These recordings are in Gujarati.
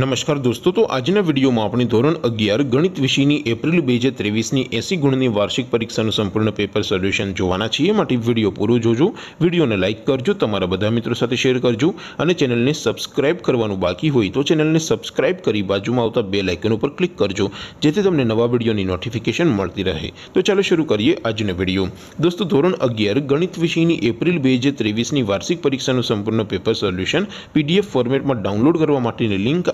નમસ્કાર દોસ્તો તો આજના વિડીયોમાં આપણે ધોરણ અગિયાર ગણિત વિષયની એપ્રિલ બે હજાર ત્રેવીસની એસી ગુણની વાર્ષિક પરીક્ષાનું સંપૂર્ણ પેપર સોલ્યુશન જોવાના છીએ માટે વિડીયો પૂરો જોજો વિડીયોને લાઇક કરજો તમારા બધા મિત્રો સાથે શેર કરજો અને ચેનલને સબસ્ક્રાઇબ કરવાનું બાકી હોય તો ચેનલને સબસ્ક્રાઇબ કરી બાજુમાં આવતા બે લાઇકન ઉપર ક્લિક કરજો જેથી તમને નવા વિડીયોની નોટિફિકેશન મળતી રહે તો ચાલો શરૂ કરીએ આજનો વિડીયો દોસ્તો ધોરણ અગિયાર ગણિત વિષયની એપ્રિલ બે હજાર ત્રેવીસની વાર્ષિક પરીક્ષાનું સંપૂર્ણ પેપર સોલ્યુશન પીડીએફ ફોર્મેટમાં ડાઉનલોડ કરવા માટેની લિંક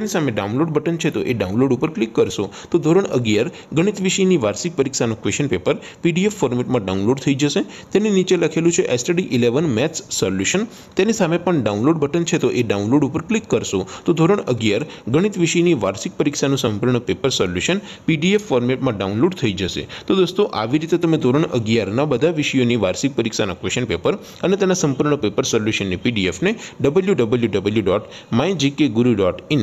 તેની સામે ડાઉનલોડ બટન છે તો એ ડાઉનલોડ ઉપર ક્લિક કરશો તો ધોરણ અગિયાર ગણિત વિષયની વાર્ષિક પરીક્ષાનું ક્વેશ્ચન પેપર પીડીએફ ફોર્મેટમાં ડાઉનલોડ થઈ જશે તેની નીચે લખેલું છે એસટડી ઇલેવન મેથ્સ સોલ્યુશન તેની સામે પણ ડાઉનલોડ બટન છે તો એ ડાઉનલોડ ઉપર ક્લિક કરશો તો ધોરણ અગિયાર ગણિત વિષયની વાર્ષિક પરીક્ષાનું સંપૂર્ણ પેપર સોલ્યુશન પીડીએફ ફોર્મેટમાં ડાઉનલોડ થઈ જશે તો દોસ્તો આવી રીતે તમે ધોરણ અગિયારના બધા વિષયોની વાર્ષિક પરીક્ષાના ક્વેશ્ચન પેપર અને તેના સંપૂર્ણ પેપર સોલ્યુશનની પીડીએફને W W W dot my GK guru dot in